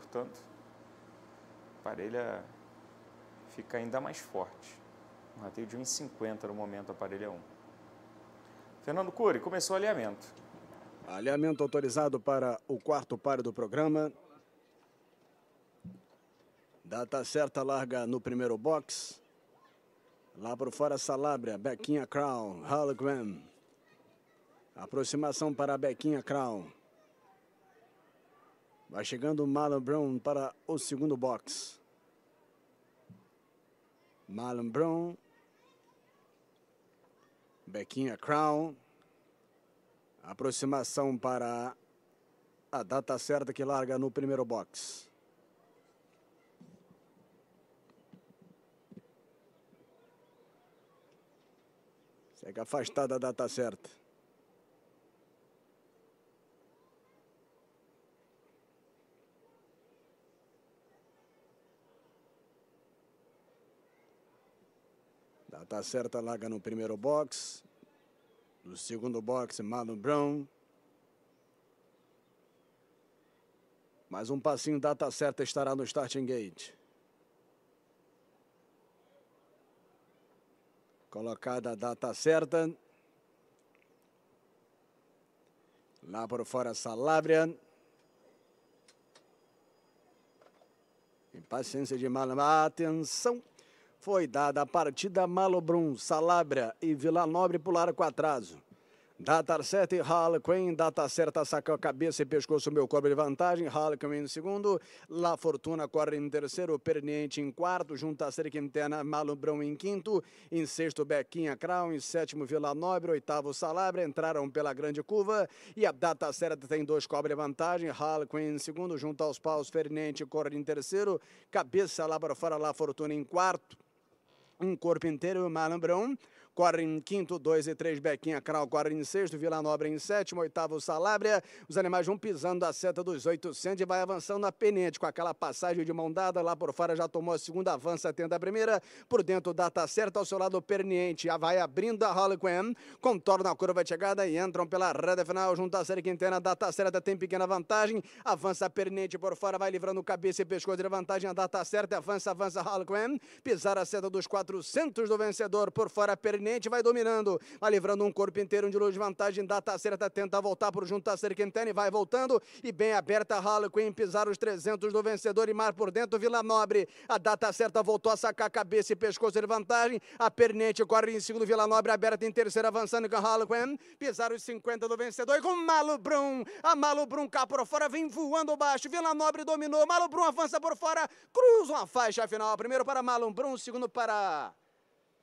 portanto, a parelha fica ainda mais forte. Um rateio de 1,50 no momento, a parelha 1. Fernando Cury, começou o alinhamento. Alinhamento autorizado para o quarto par do programa. Data certa, larga no primeiro box. Lá por fora, Salabria, Bequinha Crown, Hologram. Aproximação para a Bequinha Crown. Vai chegando Marlon Brown para o segundo box. Marlon Brown. Bequinha Crown. Aproximação para a data certa que larga no primeiro box. Segue afastada a data certa. Data tá certa larga no primeiro box. No segundo box, Marlon Brown. Mais um passinho, data certa, estará no starting gate. Colocada a data certa. Lá por fora, Salabria. Impaciência de Malama. Atenção. Foi dada a partida Malobrum, Salabria e Vila Nobre pularam com atraso. Data certa e Harlequin, data certa sacou a cabeça e pescoço meu cobre de vantagem, Harlequin em segundo, La Fortuna corre em terceiro, Perniente em quarto, junto a cerca interna, Malumbrão em quinto, em sexto Bequinha Crown, em sétimo Vila Nobre, oitavo Salabra, entraram pela grande curva e a data certa tem dois cobre de vantagem, Harlequin em segundo, junto aos paus, Perniente corre em terceiro, cabeça Labra fora, La Fortuna em quarto um corpo inteiro, Malambrão. Corre em quinto, dois e três, Bequinha, Cral, corre em sexto, Vila Nobre em sétimo, oitavo, Salábria. Os animais vão pisando a seta dos 800 e vai avançando na penente com aquela passagem de mão dada. Lá por fora já tomou a segunda, avança, tendo a primeira. Por dentro, data certa, ao seu lado, o Perniente. Já vai abrindo a Harlequin, contorna a curva de chegada e entram pela reta final junto à série Quintana. Data certa tem pequena vantagem, avança a Perniente por fora, vai livrando cabeça e pescoço de vantagem. A data certa avança, avança Harlequin. Pisar a seta dos quatro 400 do vencedor. Por fora, pernente vai dominando. Vai livrando um corpo inteiro de luz. Vantagem da Tacerta. Tá Tenta voltar por junto. Tacer Quintana vai voltando. E bem aberta, a Harlequin pisar os 300 do vencedor. E mar por dentro, Vila Nobre. A data certa voltou a sacar cabeça e pescoço de vantagem. A pernente corre em segundo. Vila Nobre aberta em terceiro, avançando com a Harlequin. Pisar os 50 do vencedor. E com Malo Brum. A Malo Brum cá por fora. Vem voando baixo. Vila Nobre dominou. Malo Brum avança por fora. Cruza uma faixa final. Primeiro para Malo Brum. Segundo para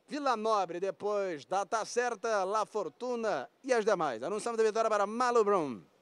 Vila Nobre, depois Data Certa, La Fortuna e as demais. Anunciamos a vitória para Malu Brum.